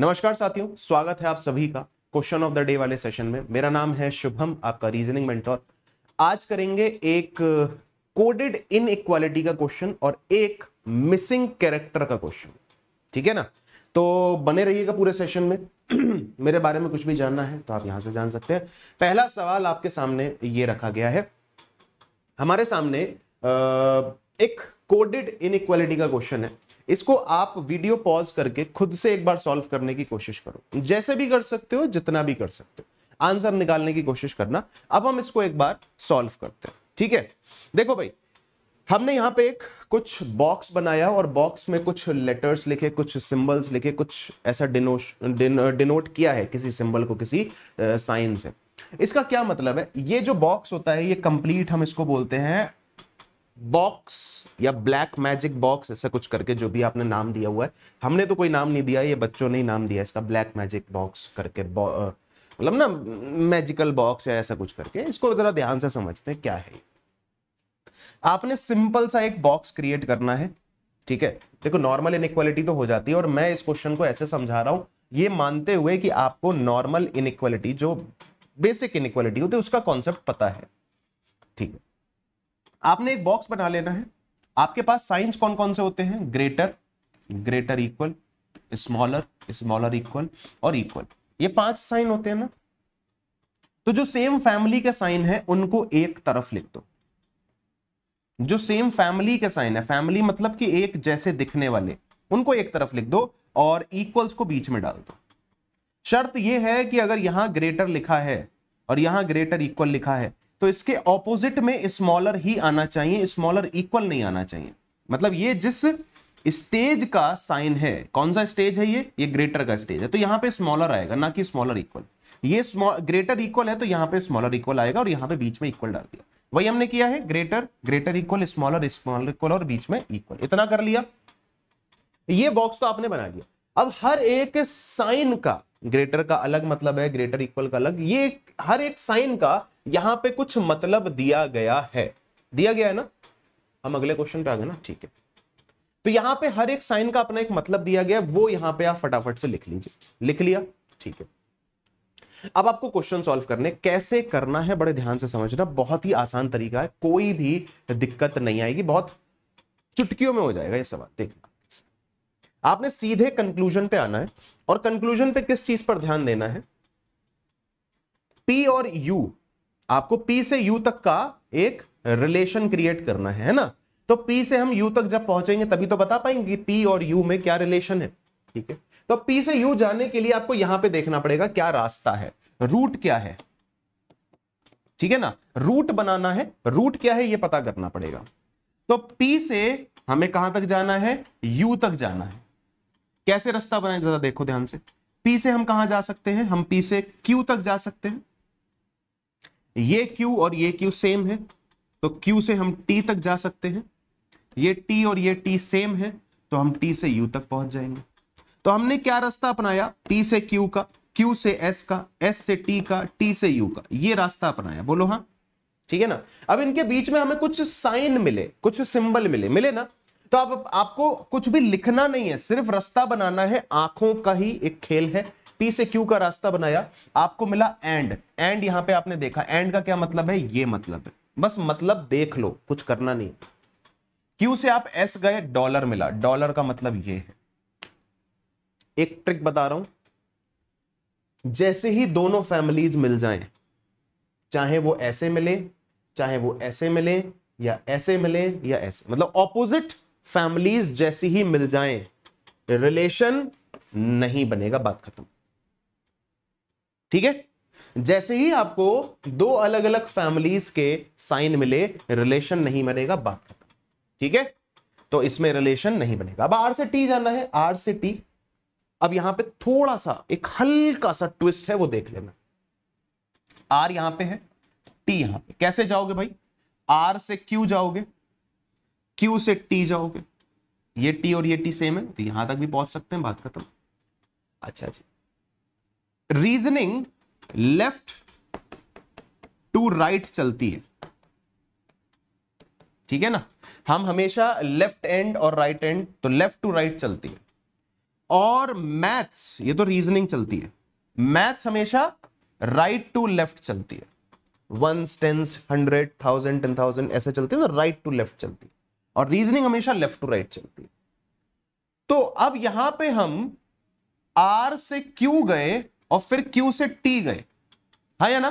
नमस्कार साथियों स्वागत है आप सभी का क्वेश्चन ऑफ द डे वाले सेशन में मेरा नाम है शुभम आपका रीजनिंग मेंटोर आज करेंगे एक कोडेड इन इक्वालिटी का क्वेश्चन और एक मिसिंग कैरेक्टर का क्वेश्चन ठीक है ना तो बने रहिएगा पूरे सेशन में मेरे बारे में कुछ भी जानना है तो आप यहां से जान सकते हैं पहला सवाल आपके सामने ये रखा गया है हमारे सामने एक कोडेड इन का क्वेश्चन है इसको आप वीडियो पॉज करके खुद से एक बार सॉल्व करने की कोशिश करो जैसे भी कर सकते हो जितना भी कर सकते हो आंसर निकालने की कोशिश करना अब हम इसको एक बार सॉल्व करते हैं ठीक है देखो भाई हमने यहां पे एक कुछ बॉक्स बनाया और बॉक्स में कुछ लेटर्स लिखे कुछ सिंबल्स लिखे कुछ ऐसा डिनोश डिन, डिनोट किया है किसी सिंबल को किसी साइन से इसका क्या मतलब है ये जो बॉक्स होता है ये कंप्लीट हम इसको बोलते हैं बॉक्स या ब्लैक मैजिक बॉक्स ऐसा कुछ करके जो भी आपने नाम दिया हुआ है हमने तो कोई नाम नहीं दिया ये बच्चों ने ही नाम दिया इसका ब्लैक मैजिक बॉक्स करके मतलब ना मैजिकल बॉक्स या ऐसा कुछ करके इसको जरा ध्यान से समझते हैं क्या है आपने सिंपल सा एक बॉक्स क्रिएट करना है ठीक है देखो नॉर्मल इनक्वालिटी तो हो जाती है और मैं इस क्वेश्चन को ऐसे समझा रहा हूं ये मानते हुए कि आपको नॉर्मल इनक्वालिटी जो बेसिक इनक्वालिटी होती है उसका कॉन्सेप्ट पता है ठीक है आपने एक बॉक्स बना लेना है आपके पास साइंस कौन कौन से होते हैं greater greater equal smaller smaller equal और इक्वल ये पांच साइन होते हैं ना तो जो सेम फैमिली के साइन है उनको एक तरफ लिख दो जो सेम फैमिली के साइन है फैमिली मतलब कि एक जैसे दिखने वाले उनको एक तरफ लिख दो और इक्वल्स को बीच में डाल दो शर्त यह है कि अगर यहां ग्रेटर लिखा है और यहां ग्रेटर इक्वल लिखा है तो इसके ऑपोजिट में स्मॉलर ही आना चाहिए स्मॉलर इक्वल नहीं आना चाहिए मतलब ये जिस स्टेज का साइन है कौन सा स्टेज है ये ये ग्रेटर का स्टेज है तो यहां पे स्मॉलर आएगा ना कि स्मॉलर इक्वल ये ग्रेटर इक्वल है तो यहां पे स्मॉलर इक्वल आएगा और यहां पे बीच में इक्वल डाल दिया वही हमने किया है greater greater equal smaller smaller equal और बीच में इक्वल इतना कर लिया ये बॉक्स तो आपने बना लिया अब हर एक साइन का ग्रेटर का अलग मतलब है ग्रेटर इक्वल का अलग ये हर एक साइन का यहां पे कुछ मतलब दिया गया है दिया गया है ना हम अगले क्वेश्चन पे आ गए ना ठीक है तो यहां पे हर एक साइन का अपना एक मतलब दिया गया वो यहां पे आप फटाफट से लिख लीजिए लिख लिया ठीक है अब आपको क्वेश्चन सॉल्व करने कैसे करना है बड़े ध्यान से समझना बहुत ही आसान तरीका है कोई भी दिक्कत नहीं आएगी बहुत चुटकियों में हो जाएगा यह सवाल देखना आपने सीधे कंक्लूजन पे आना है और कंक्लूजन पे किस चीज पर ध्यान देना है पी और यू आपको पी से यू तक का एक रिलेशन क्रिएट करना है है ना तो पी से हम यू तक जब पहुंचेंगे तभी तो बता पाएंगे कि पी और यू में क्या रिलेशन है ठीक है तो पी से यू जाने के लिए आपको यहां पे देखना पड़ेगा क्या रास्ता है रूट क्या है ठीक है ना रूट बनाना है रूट क्या है ये पता करना पड़ेगा तो पी से हमें कहां तक जाना है यू तक जाना है कैसे रास्ता बनाए जरा देखो ध्यान से पी से हम कहा जा सकते हैं हम पी से क्यू तक जा सकते हैं ये क्यू और ये क्यू सेम है तो क्यू से हम टी तक जा सकते हैं ये टी और ये टी सेम है तो हम टी से यू तक पहुंच जाएंगे तो हमने क्या रास्ता अपनाया पी से क्यू का क्यू से एस का एस से टी का टी से यू का ये रास्ता अपनाया बोलो हाँ ठीक है ना अब इनके बीच में हमें कुछ साइन मिले कुछ सिंबल मिले मिले ना तो आप आपको कुछ भी लिखना नहीं है सिर्फ रास्ता बनाना है आंखों का ही एक खेल है पी से क्यू का रास्ता बनाया आपको मिला एंड एंड यहां पे आपने देखा एंड का क्या मतलब है ये मतलब है बस मतलब देख लो कुछ करना नहीं क्यू से आप एस गए डॉलर मिला डॉलर का मतलब ये है एक ट्रिक बता रहा हूं जैसे ही दोनों फैमिलीज मिल जाएं चाहे वो ऐसे मिले चाहे वो ऐसे मिले या ऐसे मिले या ऐसे मतलब ऑपोजिट फैमिलीज जैसी ही मिल जाएं रिलेशन नहीं बनेगा बात खत्म ठीक है जैसे ही आपको दो अलग अलग फैमिलीज के साइन मिले रिलेशन नहीं बनेगा बात खत्म ठीक है तो इसमें रिलेशन नहीं बनेगा अब आर से टी जाना है आर से टी अब यहां पे थोड़ा सा एक हल्का सा ट्विस्ट है वो देख लेना आर यहां पे है टी यहां पे कैसे जाओगे भाई आर से क्यू जाओगे क्यू से टी जाओगे ये टी और ये टी सेम है तो यहां तक भी पहुंच सकते हैं बात खत्म अच्छा जी रीजनिंग लेफ्ट टू राइट चलती है ठीक है ना हम हमेशा लेफ्ट एंड और राइट एंड तो लेफ्ट टू राइट चलती है और मैथ्स ये तो रीजनिंग चलती है मैथ्स हमेशा राइट टू लेफ्ट चलती है one tens hundred thousand ten thousand ऐसे चलते हैं तो राइट टू लेफ्ट चलती है और रीजनिंग हमेशा लेफ्ट टू राइट चलती है तो अब यहां पे हम आर से क्यू गए और फिर क्यू से टी गए हाँ या ना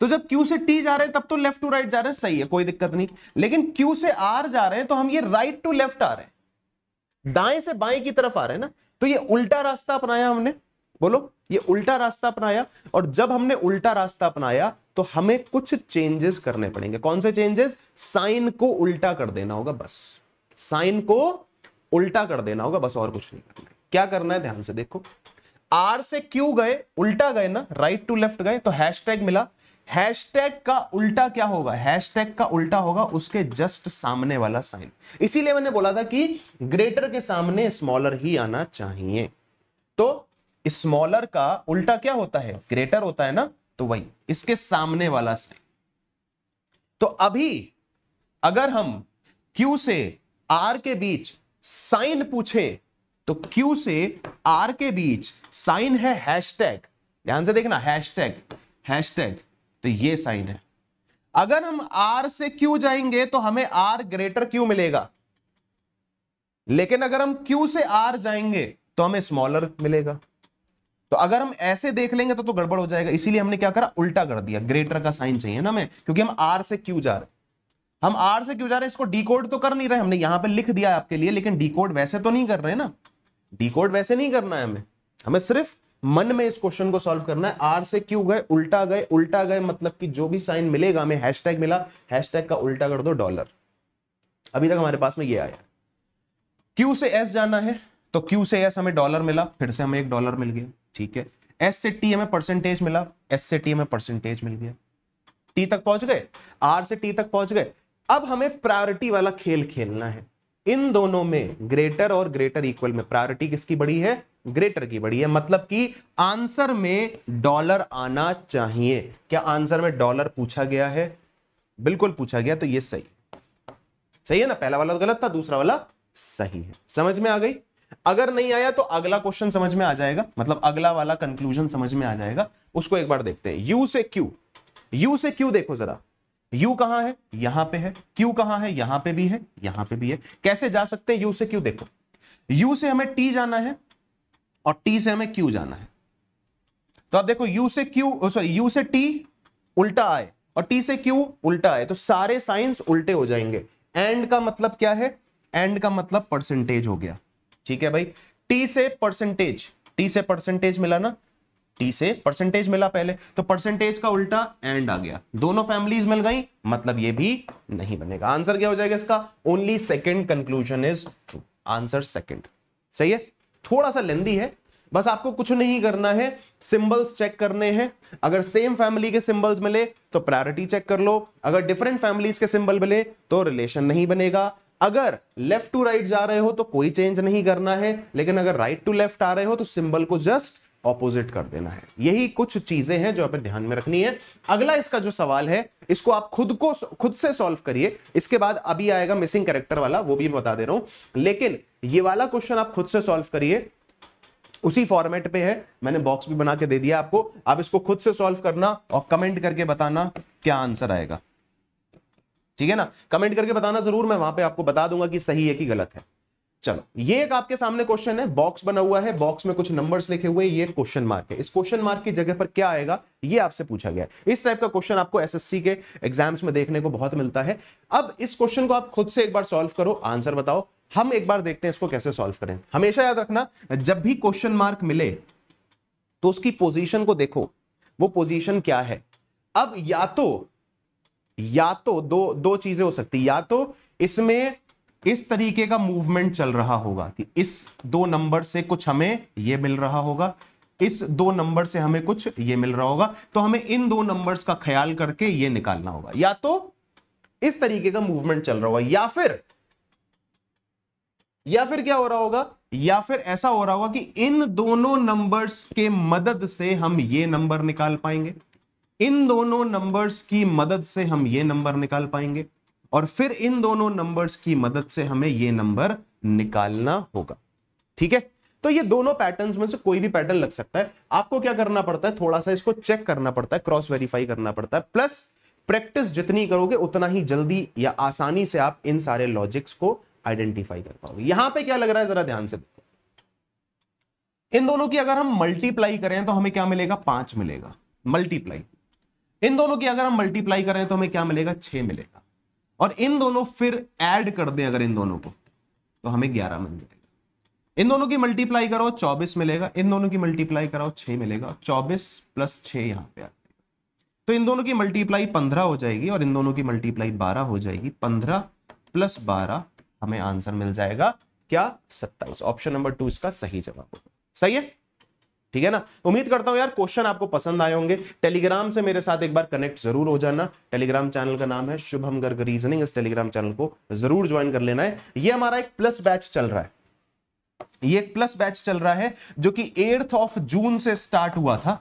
तो जब क्यू से टी जा रहे हैं तब तो लेफ्ट टू राइट जा रहे हैं सही है कोई दिक्कत नहीं लेकिन क्यू से आर जा रहे हैं तो हम ये राइट टू लेफ्ट आ रहे हैं दाएं से बाएं की तरफ आ रहे हैं ना तो ये उल्टा रास्ता अपनाया हमने बोलो ये उल्टा रास्ता अपनाया और जब हमने उल्टा रास्ता अपनाया तो हमें कुछ चेंजेस करने पड़ेंगे कौन से चेंजेस साइन को उल्टा कर देना होगा बस साइन को उल्टा कर देना होगा बस और कुछ नहीं करना क्या करना है ध्यान से देखो आर से क्यू गए उल्टा गए ना राइट टू लेफ्ट गए तो हैशटैग मिला हैशटैग का उल्टा क्या होगा हैशटैग का उल्टा होगा उसके जस्ट सामने वाला साइन इसीलिए मैंने बोला था कि ग्रेटर के सामने स्मॉलर ही आना चाहिए स्मॉलर का उल्टा क्या होता है ग्रेटर होता है ना तो वही इसके सामने वाला साइन तो अभी अगर हम Q से R के बीच साइन पूछे तो Q से R के बीच साइन है हैशटैग ध्यान से देखना हैशटैग हैशटैग तो ये साइन है अगर हम R से Q जाएंगे तो हमें R ग्रेटर Q मिलेगा लेकिन अगर हम Q से R जाएंगे तो हमें स्मॉलर मिलेगा तो अगर हम ऐसे देख लेंगे तो तो गड़बड़ हो जाएगा इसीलिए हमने क्या करा उल्टा कर दिया ग्रेटर का साइन चाहिए ना हमें क्योंकि हम आर से क्यू जा रहे हम आर से क्यू जा रहे हैं इसको डीकोड तो कर नहीं रहे हमने यहां पर लिख दिया आपके लिए लेकिन डीकोड वैसे तो नहीं कर रहे ना डीकोड वैसे नहीं करना है हमें हमें सिर्फ मन में इस क्वेश्चन को सॉल्व करना है आर से क्यू गए उल्टा गए उल्टा गए मतलब कि जो भी साइन मिलेगा हमें हैशटैग मिला हैशटैग का उल्टा कर दो डॉलर अभी तक हमारे पास में ये आया क्यू से एस जाना है तो क्यू से एस हमें डॉलर मिला फिर से हमें एक डॉलर मिल गया ठीक है एस से टी हमें परसेंटेज मिला एस से टी हमें परसेंटेज मिल गया टी तक पहुंच गए आर से टी तक पहुंच गए अब हमें प्रायोरिटी वाला खेल खेलना है इन दोनों में ग्रेटर और ग्रेटर इक्वल में प्रायोरिटी किसकी बड़ी है ग्रेटर की बड़ी है मतलब कि आंसर में डॉलर आना चाहिए क्या आंसर में डॉलर पूछा गया है बिल्कुल पूछा गया तो ये सही सही है ना पहला वाला तो गलत था दूसरा वाला सही है समझ में आ गई अगर नहीं आया तो अगला क्वेश्चन समझ में आ जाएगा मतलब अगला वाला कंक्लूजन समझ में आ जाएगा उसको एक बार देखते हैं यू से क्यू यू से क्यू देखो जरा यू कहां है यहां पे है क्यू कहां है यहां पे भी है यहां पे भी है कैसे जा सकते हैं यू से क्यू देखो यू से हमें टी जाना है और टी से हमें क्यू जाना है तो आप देखो यू से क्यू सॉरी यू से टी उल्टा आए और टी से क्यू उल्टा आए तो सारे साइंस उल्टे हो जाएंगे एंड का मतलब क्या है एंड का मतलब परसेंटेज हो गया ठीक है भाई टी से परसेंटेज टी से परसेंटेज मिला ना टी से परसेंटेज मिला पहले तो परसेंटेज का उल्टा एंड आ गया दोनों फैमिलीज मिल गई मतलब ये भी नहीं बनेगा आंसर क्या हो जाएगा इसका only second conclusion is true answer second सही है थोड़ा सा लेंदी है बस आपको कुछ नहीं करना है सिंबल्स चेक करने हैं अगर सेम फैमिली के सिंबल्स मिले तो प्रायोरिटी चेक कर लो अगर डिफरेंट फैमिलीज के सिंबल मिले तो रिलेशन नहीं बनेगा अगर लेफ्ट टू राइट जा रहे हो तो कोई चेंज नहीं करना है लेकिन अगर राइट टू लेफ्ट आ रहे हो तो सिंबल को जस्ट ऑपोजिट कर देना है यही कुछ चीजें हैं जो आप ध्यान में रखनी है अगला इसका जो सवाल है इसको आप खुद को खुद से सॉल्व करिए इसके बाद अभी आएगा मिसिंग करेक्टर वाला वो भी बता दे रहा हूं लेकिन ये वाला क्वेश्चन आप खुद से सॉल्व करिए उसी फॉर्मेट पे है मैंने बॉक्स भी बना के दे दिया आपको आप इसको खुद से सॉल्व करना और कमेंट करके बताना क्या आंसर आएगा ठीक है ना कमेंट करके बताना जरूर मैं वहां पे आपको बता दूंगा कि सही है कि गलत है चलो ये एक आपके सामने क्वेश्चन है बॉक्स बना हुआ है बॉक्स में कुछ नंबर्स लिखे हुए ये क्वेश्चन मार्क है इस क्वेश्चन मार्क की जगह पर क्या आएगा ये आपसे पूछा गया है इस टाइप का क्वेश्चन आपको एसएससी के एग्जाम्स में देखने को बहुत मिलता है अब इस क्वेश्चन को आप खुद से एक बार सॉल्व करो आंसर बताओ हम एक बार देखते हैं इसको कैसे सॉल्व करें हमेशा याद रखना जब भी क्वेश्चन मार्क मिले तो उसकी पोजिशन को देखो वो पोजिशन क्या है अब या तो या तो दो दो चीजें हो सकती या तो इसमें इस तरीके का मूवमेंट चल रहा होगा कि इस दो नंबर से कुछ हमें यह मिल रहा होगा इस दो नंबर से हमें कुछ ये मिल रहा होगा तो हमें इन दो नंबर्स का ख्याल करके ये निकालना होगा या तो इस तरीके का मूवमेंट चल रहा होगा या फिर या फिर क्या हो रहा होगा या फिर ऐसा हो रहा होगा कि इन दोनों नंबर्स के मदद से हम ये नंबर निकाल पाएंगे इन दोनों नंबर्स की मदद से हम ये नंबर निकाल पाएंगे और फिर इन दोनों नंबर्स की मदद से हमें ये नंबर निकालना होगा ठीक है तो ये दोनों पैटर्न्स में से कोई भी पैटर्न लग सकता है आपको क्या करना पड़ता है थोड़ा सा इसको चेक करना पड़ता है क्रॉस वेरीफाई करना पड़ता है प्लस प्रैक्टिस जितनी करोगे उतना ही जल्दी या आसानी से आप इन सारे लॉजिक्स को आइडेंटिफाई कर पाओगे यहां पे क्या लग रहा है जरा ध्यान से देखो इन दोनों की अगर हम मल्टीप्लाई करें तो हमें क्या मिलेगा पांच मिलेगा मल्टीप्लाई इन दोनों की अगर हम मल्टीप्लाई करें तो हमें क्या मिलेगा छह मिलेगा और इन दोनों फिर ऐड कर दें अगर इन दोनों को तो हमें ग्यारह मिल जाएगा इन दोनों की मल्टीप्लाई करो चौबीस मिलेगा इन दोनों की मल्टीप्लाई कराओ छह मिलेगा चौबीस प्लस छह यहां पे आ जाएगा तो इन दोनों की मल्टीप्लाई पंद्रह हो जाएगी और इन दोनों की मल्टीप्लाई बारह हो जाएगी पंद्रह प्लस बारह हमें आंसर मिल जाएगा क्या सत्ताईस ऑप्शन नंबर टू इसका सही जवाब होगा सही है ठीक है ना उम्मीद करता हूं यार क्वेश्चन आपको पसंद आए होंगे टेलीग्राम से मेरे साथ एक बार कनेक्ट जरूर हो जाना टेलीग्राम चैनल का नाम है शुभम गर्ग रीजनिंग इस टेलीग्राम चैनल को जरूर ज्वाइन कर लेना है ये हमारा एक प्लस बैच चल रहा है ये एक प्लस बैच चल रहा है जो कि एर्थ ऑफ जून से स्टार्ट हुआ था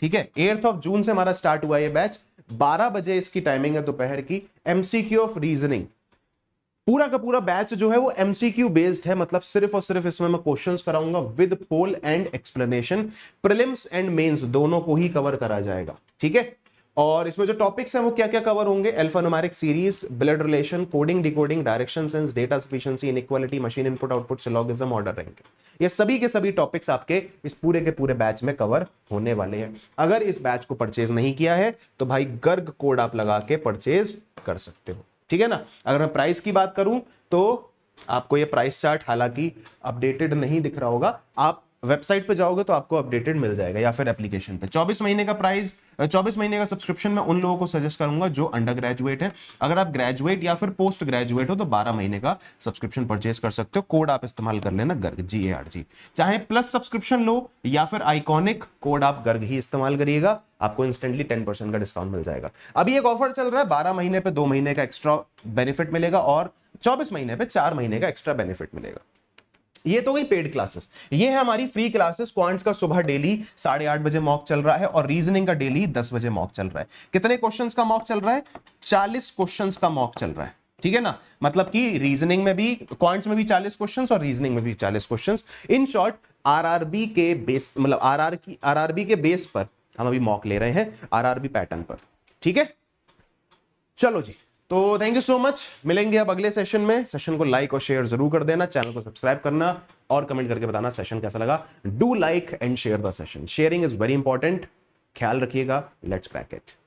ठीक है एर्थ ऑफ जून से हमारा स्टार्ट हुआ ये बैच 12 बजे इसकी टाइमिंग है दोपहर की एमसीक्यू ऑफ रीजनिंग पूरा का पूरा बैच जो है वो एमसीक्यू बेस्ड है मतलब सिर्फ और सिर्फ इसमें मैं क्वेश्चंस कराऊंगा with poll and explanation prelims and mains दोनों को ही कवर करा जाएगा ठीक है और इसमें जो टॉपिक्स हैं वो क्या क्या कवर होंगे alphanumeric series blood relation coding decoding direction sense data in inequality machine input output syllogism order rank ये सभी के सभी टॉपिक्स आपके इस पूरे के पूरे बैच में कवर होने वाले हैं अगर इस बैच को परचेज नहीं किया है तो भाई गर्ग कोड आप लगा के परचेज कर सकते हो ठीक है ना अगर मैं प्राइस की बात करूं तो आपको ये प्राइस चार्ट हालांकि अपडेटेड नहीं दिख रहा होगा आप वेबसाइट पे जाओगे तो आपको अपडेटेड मिल जाएगा या फिर एप्लीकेशन पे 24 महीने का प्राइस 24 महीने का सब्सक्रिप्शन मैं उन लोगों को सजेस्ट करूंगा जो अंडर ग्रेजुएट है अगर आप ग्रेजुएट या फिर पोस्ट ग्रेजुएट हो तो 12 महीने का सब्सक्रिप्शन परचेज कर सकते हो कोड आप इस्तेमाल कर लेना गर्ग जी ए आर जी चाहे प्लस सब्सक्रिप्शन लो या फिर आइकॉनिक कोड आप गर्ग ही इस्तेमाल करिएगा आपको इंस्टेंटली टेन परसेंट का डिस्काउंट मिल जाएगा अभी एक ऑफर चल रहा है बारह महीने पे दो महीने का एक्स्ट्रा बेनिफिट मिलेगा और चौबीस महीने पे चार महीने का एक्स्ट्रा बेनिफिट मिलेगा ये तो गई पेड क्लासेस ये है हमारी फ्री क्लासेस क्वांट्स का सुबह डेली साढ़े आठ बजे मॉक चल रहा है और रीजनिंग का डेली दस बजे मॉक चल रहा है कितने क्वेश्चंस का मॉक चल रहा है चालीस क्वेश्चंस का मॉक चल रहा है ठीक है ना मतलब कि रीजनिंग में भी क्वांट्स में भी चालीस क्वेश्चन और रीजनिंग में भी चालीस क्वेश्चन इन शॉर्ट आर के बेस मतलब आर की आर के बेस पर हम अभी मॉक ले रहे हैं आर पैटर्न पर ठीक है चलो जी तो थैंक यू सो मच मिलेंगे अब अगले सेशन में सेशन को लाइक और शेयर जरूर कर देना चैनल को सब्सक्राइब करना और कमेंट करके बताना सेशन कैसा लगा do like and share the session sharing is very important ख्याल रखिएगा लेट्स क्रैक इट